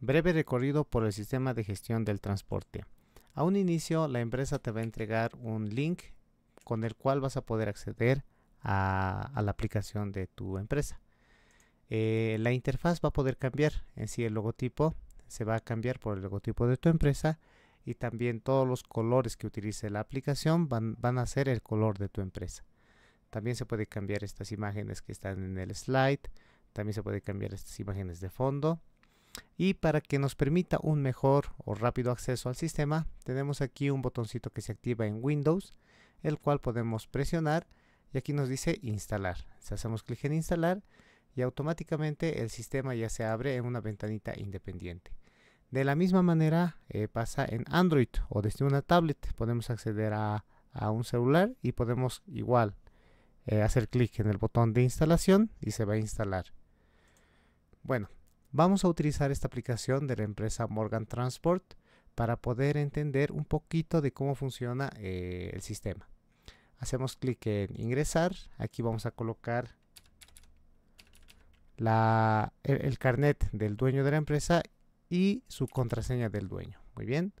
Breve recorrido por el sistema de gestión del transporte. A un inicio, la empresa te va a entregar un link con el cual vas a poder acceder a, la aplicación de tu empresa. Eh, la interfaz va a poder cambiar en sí el logotipo, se va a cambiar por el logotipo de tu empresa y también todos los colores que utilice la aplicación van a ser el color de tu empresa. También se puede cambiar estas imágenes que están en el slide, también se puede cambiar estas imágenes de fondo y para que nos permita un mejor o rápido acceso al sistema, tenemos aquí un botoncito que se activa en Windows, el cual podemos presionar y aquí nos dice instalar. Si hacemos clic en instalar y automáticamente el sistema ya se abre en una ventanita independiente. De la misma manera eh, pasa en Android o desde una tablet. Podemos acceder a, un celular y podemos igual eh, hacer clic en el botón de instalación y se va a instalar. Bueno, Vamos a utilizar esta aplicación de la empresa Morgan Transport para poder entender un poquito de cómo funciona eh, el sistema. Hacemos clic en ingresar. Aquí vamos a colocar el carnet del dueño de la empresa y su contraseña del dueño. Muy bien.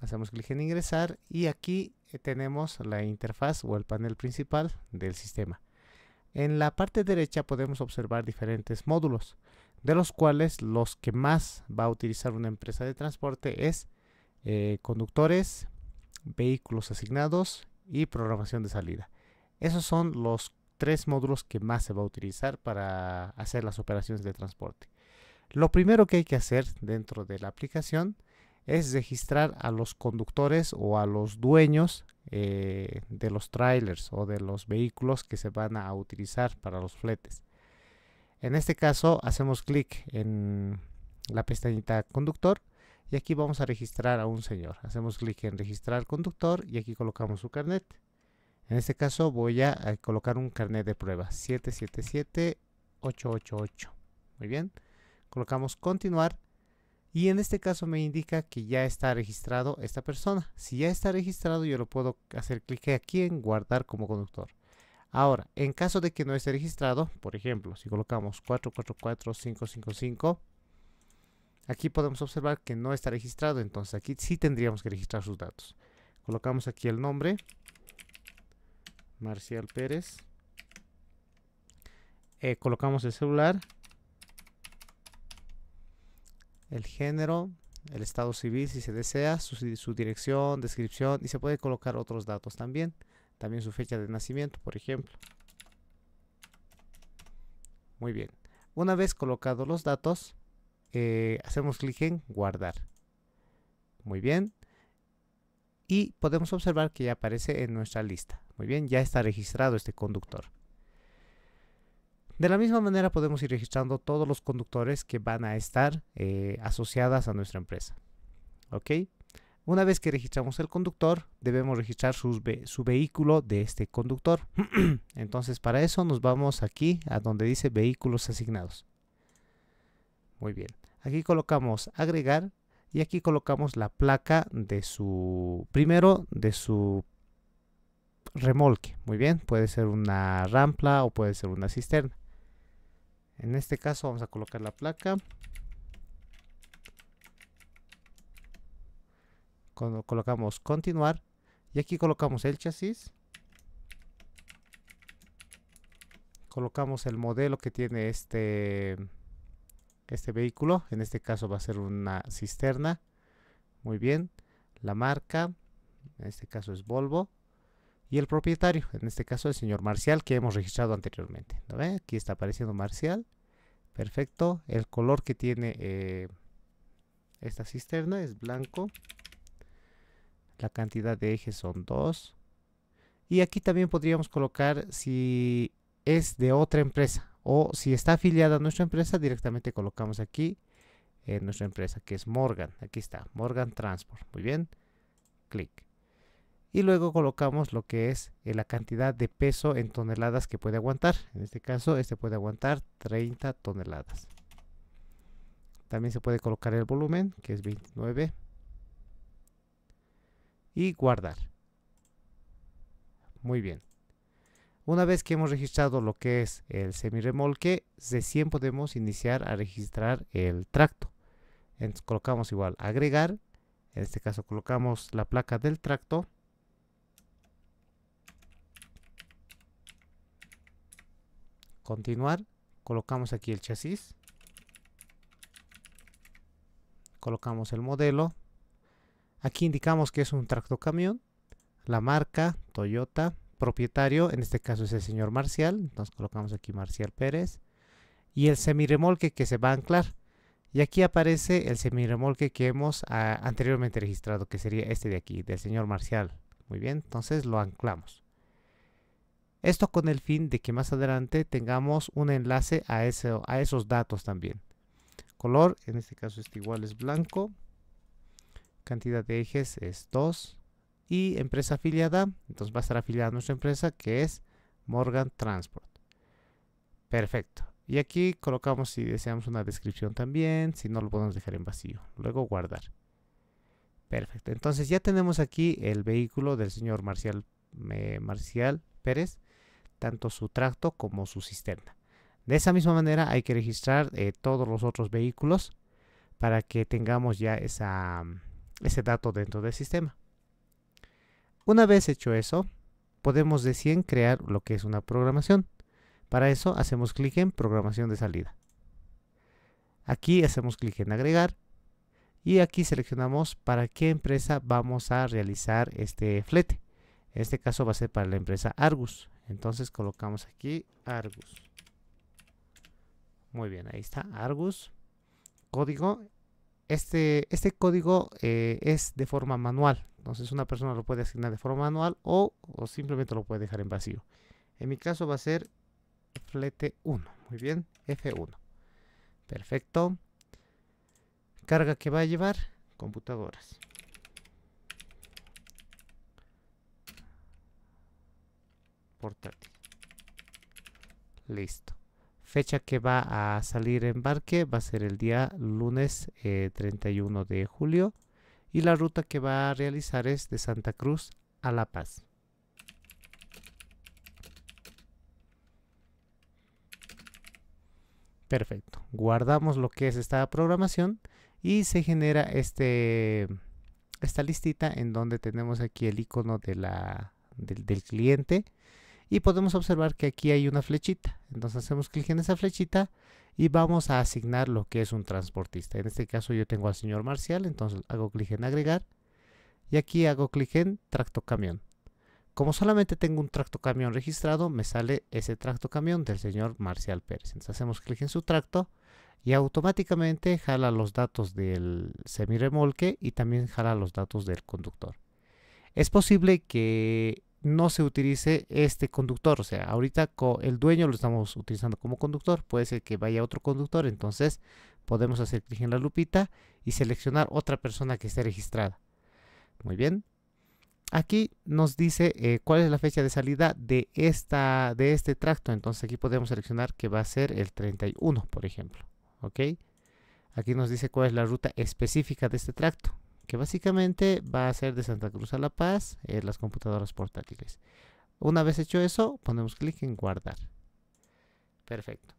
Hacemos clic en ingresar y aquí eh, tenemos la interfaz o el panel principal del sistema. En la parte derecha podemos observar diferentes módulos de los cuales los que más va a utilizar una empresa de transporte es eh, conductores, vehículos asignados y programación de salida. Esos son los tres módulos que más se va a utilizar para hacer las operaciones de transporte. Lo primero que hay que hacer dentro de la aplicación es registrar a los conductores o a los dueños eh, de los trailers o de los vehículos que se van a utilizar para los fletes. En este caso hacemos clic en la pestañita conductor y aquí vamos a registrar a un señor. Hacemos clic en registrar conductor y aquí colocamos su carnet. En este caso voy a colocar un carnet de prueba 777888. Muy bien. Colocamos continuar y en este caso me indica que ya está registrado esta persona. Si ya está registrado yo lo puedo hacer clic aquí en guardar como conductor. Ahora, en caso de que no esté registrado, por ejemplo, si colocamos 444555, aquí podemos observar que no está registrado, entonces aquí sí tendríamos que registrar sus datos. Colocamos aquí el nombre, Marcial Pérez. Eh, colocamos el celular, el género, el estado civil si se desea, su, su dirección, descripción y se puede colocar otros datos también también su fecha de nacimiento, por ejemplo. Muy bien. Una vez colocados los datos, eh, hacemos clic en guardar. Muy bien. Y podemos observar que ya aparece en nuestra lista. Muy bien, ya está registrado este conductor. De la misma manera podemos ir registrando todos los conductores que van a estar eh, asociadas a nuestra empresa. ¿Ok? Una vez que registramos el conductor, debemos registrar su vehículo de este conductor. Entonces, para eso nos vamos aquí a donde dice vehículos asignados. Muy bien. Aquí colocamos agregar y aquí colocamos la placa de su, primero de su remolque. Muy bien, puede ser una rampla o puede ser una cisterna. En este caso vamos a colocar la placa colocamos continuar y aquí colocamos el chasis colocamos el modelo que tiene este este vehículo en este caso va a ser una cisterna muy bien la marca en este caso es Volvo y el propietario en este caso el señor Marcial que hemos registrado anteriormente aquí está apareciendo Marcial perfecto el color que tiene eh, esta cisterna es blanco la cantidad de ejes son 2. Y aquí también podríamos colocar si es de otra empresa o si está afiliada a nuestra empresa, directamente colocamos aquí en nuestra empresa que es Morgan. Aquí está, Morgan Transport. Muy bien, clic. Y luego colocamos lo que es eh, la cantidad de peso en toneladas que puede aguantar. En este caso, este puede aguantar 30 toneladas. También se puede colocar el volumen, que es 29 y guardar. Muy bien. Una vez que hemos registrado lo que es el de 100 podemos iniciar a registrar el tracto. Entonces colocamos igual agregar, en este caso colocamos la placa del tracto. Continuar, colocamos aquí el chasis. Colocamos el modelo, Aquí indicamos que es un tractocamión, la marca Toyota, propietario, en este caso es el señor Marcial, entonces colocamos aquí Marcial Pérez, y el semiremolque que se va a anclar. Y aquí aparece el semiremolque que hemos ah, anteriormente registrado, que sería este de aquí, del señor Marcial. Muy bien, entonces lo anclamos. Esto con el fin de que más adelante tengamos un enlace a, a esos datos también. Color, en este caso este igual es blanco cantidad de ejes es 2 y empresa afiliada, entonces va a estar afiliada a nuestra empresa que es Morgan Transport. Perfecto. Y aquí colocamos si deseamos una descripción también, si no lo podemos dejar en vacío. Luego guardar. Perfecto. Entonces ya tenemos aquí el vehículo del señor Marcial, eh, Marcial Pérez, tanto su tracto como su cisterna. De esa misma manera hay que registrar eh, todos los otros vehículos para que tengamos ya esa ese dato dentro del sistema. Una vez hecho eso, podemos decir crear lo que es una programación. Para eso hacemos clic en programación de salida. Aquí hacemos clic en agregar y aquí seleccionamos para qué empresa vamos a realizar este flete. En este caso va a ser para la empresa Argus. Entonces colocamos aquí Argus. Muy bien, ahí está Argus. Código este, este, código eh, es de forma manual, entonces una persona lo puede asignar de forma manual o, o simplemente lo puede dejar en vacío. En mi caso va a ser flete 1, muy bien, F1. Perfecto. Carga que va a llevar, computadoras. Portátil. Listo fecha que va a salir en barque va a ser el día lunes 31 eh, de julio y la ruta que va a realizar es de Santa Cruz a La Paz. Perfecto. Guardamos lo que es esta programación y se genera este, esta listita en donde tenemos aquí el icono del cliente y podemos observar que aquí hay una flechita. Entonces hacemos clic en esa flechita y vamos a asignar lo que es un transportista. En este caso yo tengo al señor Marcial, entonces hago clic en agregar y aquí hago clic en tracto camión. Como solamente tengo un tracto camión registrado, me sale ese tracto camión del señor Marcial Pérez. Entonces hacemos clic en su tracto y automáticamente jala los datos del semirremolque y también jala los datos del conductor. Es posible que no se utilice este conductor. O sea, ahorita el dueño lo estamos utilizando como conductor. Puede ser que vaya otro conductor. Entonces podemos hacer clic en la lupita y seleccionar otra persona que esté registrada. Muy bien. Aquí nos dice eh, cuál es la fecha de salida de, esta, de este tracto. Entonces aquí podemos seleccionar que va a ser el 31, por ejemplo. ¿Ok? Aquí nos dice cuál es la ruta específica de este tracto que básicamente va a ser de Santa Cruz a La Paz eh, las computadoras portátiles. Una vez hecho eso, ponemos clic en guardar. Perfecto.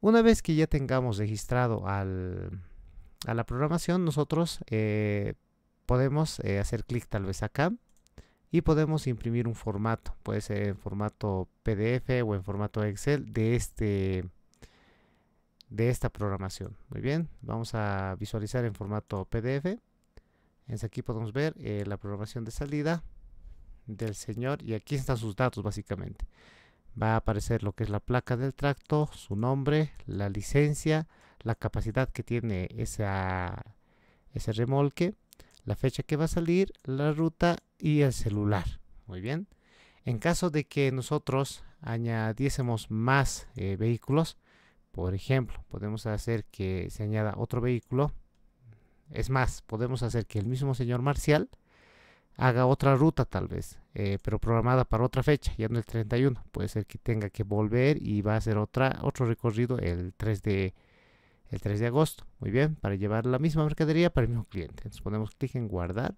Una vez que ya tengamos registrado a la programación, nosotros eh, podemos eh, hacer clic tal vez acá y podemos imprimir un formato. Puede ser en formato PDF o en formato Excel de este de esta programación. Muy bien, vamos a visualizar en formato PDF. aquí podemos ver eh, la programación de salida del señor y aquí están sus datos básicamente. Va a aparecer lo que es la placa del tracto, su nombre, la licencia, la capacidad que tiene esa, ese remolque, la fecha que va a salir, la ruta y el celular. Muy bien. En caso de que nosotros añadiésemos más eh, vehículos, por ejemplo, podemos hacer que se añada otro vehículo. Es más, podemos hacer que el mismo señor Marcial haga otra ruta tal vez, eh, pero programada para otra fecha, ya no el 31. Puede ser que tenga que volver y va a hacer otra, otro recorrido el 3 de el 3 de agosto. Muy bien, para llevar la misma mercadería para el mismo cliente. Entonces ponemos clic en guardar.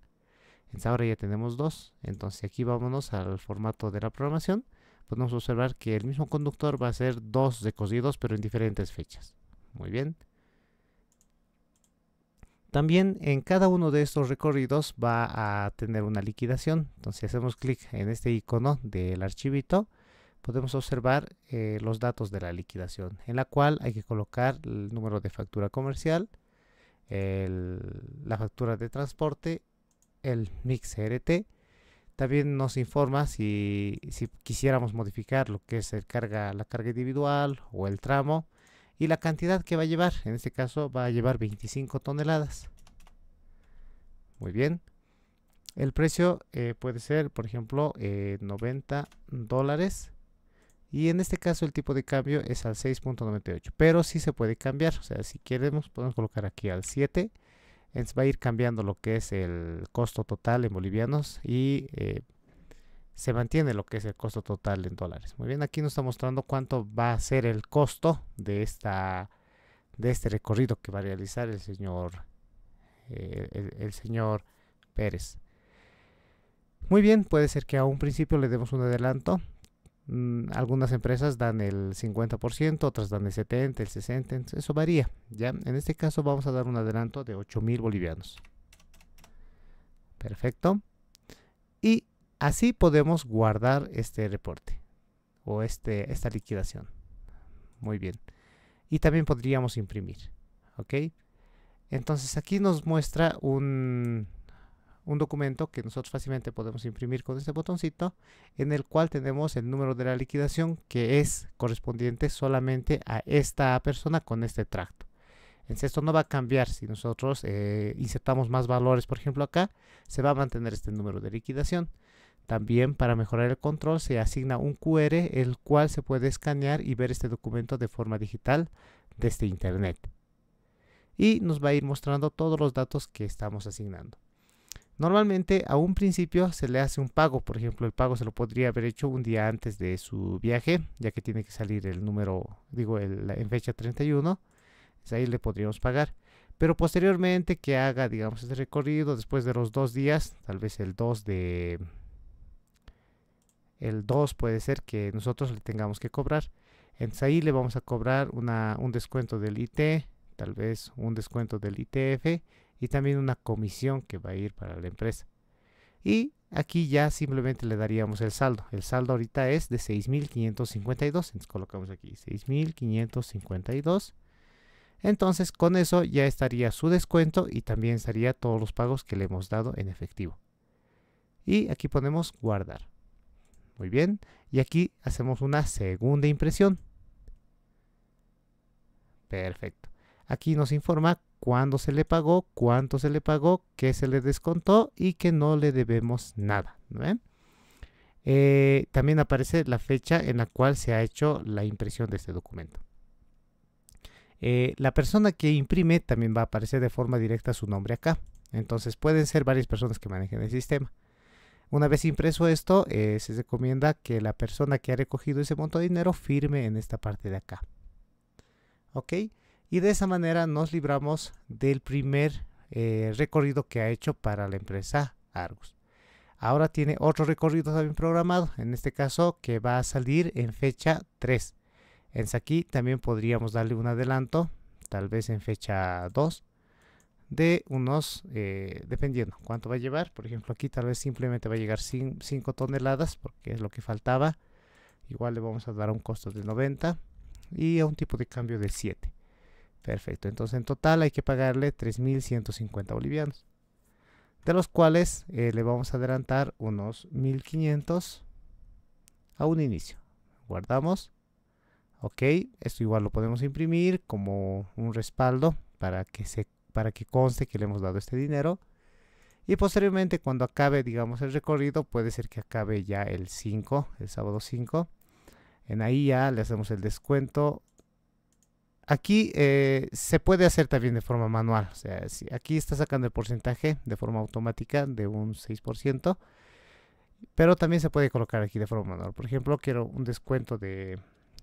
ahora ya tenemos dos. Entonces aquí vámonos al formato de la programación podemos observar que el mismo conductor va a ser dos recorridos, pero en diferentes fechas. Muy bien. También en cada uno de estos recorridos va a tener una liquidación. Entonces, si hacemos clic en este icono del archivito, podemos observar eh, los datos de la liquidación, en la cual hay que colocar el número de factura comercial, la factura de transporte, el mix RT también nos informa si, quisiéramos modificar lo que es el carga, la carga individual o el tramo y la cantidad que va a llevar. En este caso va a llevar 25 toneladas. Muy bien. El precio eh, puede ser, por ejemplo, 90 eh, dólares. Y en este caso el tipo de cambio es al 6.98. Pero sí se puede cambiar. O sea, si queremos podemos colocar aquí al 7 va a ir cambiando lo que es el costo total en bolivianos y eh, se mantiene lo que es el costo total en dólares. Muy bien, aquí nos está mostrando cuánto va a ser el costo de, esta, de este recorrido que va a realizar el señor, eh, el señor Pérez. Muy bien, puede ser que a un principio le demos un adelanto, Mm, algunas empresas dan el 50%, otras dan el 70%, el 60%, eso varía. ¿ya? En este caso vamos a dar un adelanto de 8000 bolivianos. Perfecto. Y así podemos guardar este reporte o este, esta liquidación. Muy bien. Y también podríamos imprimir. ¿Ok? Entonces aquí nos muestra un, un documento que nosotros fácilmente podemos imprimir con este botoncito en el cual tenemos el número de la liquidación que es correspondiente solamente a esta persona con este tracto. Entonces esto no va a cambiar si nosotros eh, insertamos más valores, por ejemplo acá, se va a mantener este número de liquidación. También para mejorar el control se asigna un QR el cual se puede escanear y ver este documento de forma digital desde internet. Y nos va a ir mostrando todos los datos que estamos asignando. Normalmente a un principio se le hace un pago, por ejemplo, el pago se lo podría haber hecho un día antes de su viaje, ya que tiene que salir el número, digo, en fecha 31, pues ahí le podríamos pagar. Pero posteriormente que haga, digamos, ese recorrido después de los dos días, tal vez el 2 de... El 2 puede ser que nosotros le tengamos que cobrar. Entonces ahí le vamos a cobrar un descuento del IT, tal vez un descuento del ITF y también una comisión que va a ir para la empresa. Y aquí ya simplemente le daríamos el saldo. El saldo ahorita es de 6.552. Entonces colocamos aquí 6.552. Entonces con eso ya estaría su descuento y también estaría todos los pagos que le hemos dado en efectivo. Y aquí ponemos guardar. Muy bien. Y aquí hacemos una segunda impresión. Perfecto. Aquí nos informa cuándo se le pagó, cuánto se le pagó, qué se le descontó y que no le debemos nada. Eh, también aparece la fecha en la cual se ha hecho la impresión de este documento. Eh, la persona que imprime también va a aparecer de forma directa su nombre acá. Entonces pueden ser varias personas que manejen el sistema. Una vez impreso esto, eh, se recomienda que la persona que ha recogido ese monto de dinero firme en esta parte de acá. ¿Ok? y de esa manera nos libramos del primer eh, recorrido que ha hecho para la empresa Argus. Ahora tiene otro recorrido también programado, en este caso que va a salir en fecha 3. En aquí también podríamos darle un adelanto, tal vez en fecha 2, de unos, eh, dependiendo cuánto va a llevar. Por ejemplo, aquí tal vez simplemente va a llegar 5 toneladas, porque es lo que faltaba. Igual le vamos a dar un costo de 90 y a un tipo de cambio de 7. Perfecto, entonces en total hay que pagarle 3.150 bolivianos, de los cuales eh, le vamos a adelantar unos 1.500 a un inicio. Guardamos. Ok, esto igual lo podemos imprimir como un respaldo para que, se, para que conste que le hemos dado este dinero. Y posteriormente cuando acabe, digamos, el recorrido, puede ser que acabe ya el 5, el sábado 5. En ahí ya le hacemos el descuento Aquí eh, se puede hacer también de forma manual. O sea, aquí está sacando el porcentaje de forma automática de un 6%, pero también se puede colocar aquí de forma manual. Por ejemplo, quiero un descuento de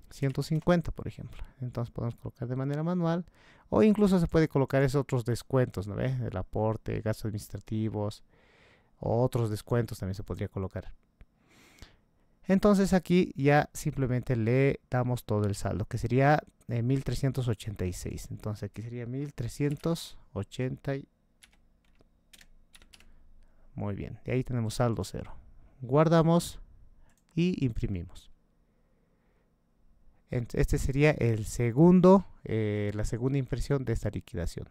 150, por ejemplo. Entonces podemos colocar de manera manual o incluso se puede colocar esos otros descuentos, ¿no ve? El aporte, gastos administrativos, otros descuentos también se podría colocar. Entonces aquí ya simplemente le damos todo el saldo, que sería 1386. Entonces aquí sería 1380. Muy bien, y ahí tenemos saldo cero. Guardamos y imprimimos. Este sería el segundo, eh, la segunda impresión de esta liquidación.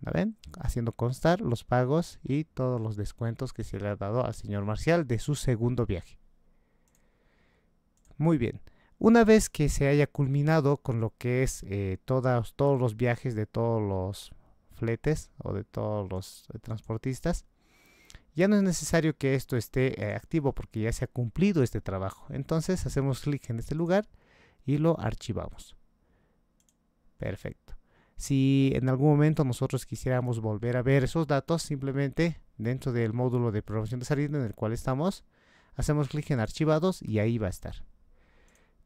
ven? Haciendo constar los pagos y todos los descuentos que se le ha dado al señor Marcial de su segundo viaje. Muy bien. Una vez que se haya culminado con lo que es eh, todos los viajes de todos los fletes o de todos los eh, transportistas, ya no es necesario que esto esté eh, activo porque ya se ha cumplido este trabajo. Entonces hacemos clic en este lugar y lo archivamos. Perfecto. Si en algún momento nosotros quisiéramos volver a ver esos datos, simplemente dentro del módulo de programación de salida en el cual estamos, hacemos clic en archivados y ahí va a estar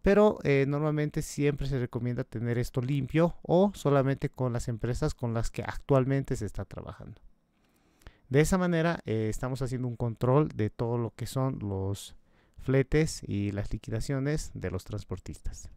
pero eh, normalmente siempre se recomienda tener esto limpio o solamente con las empresas con las que actualmente se está trabajando. De esa manera eh, estamos haciendo un control de todo lo que son los fletes y las liquidaciones de los transportistas.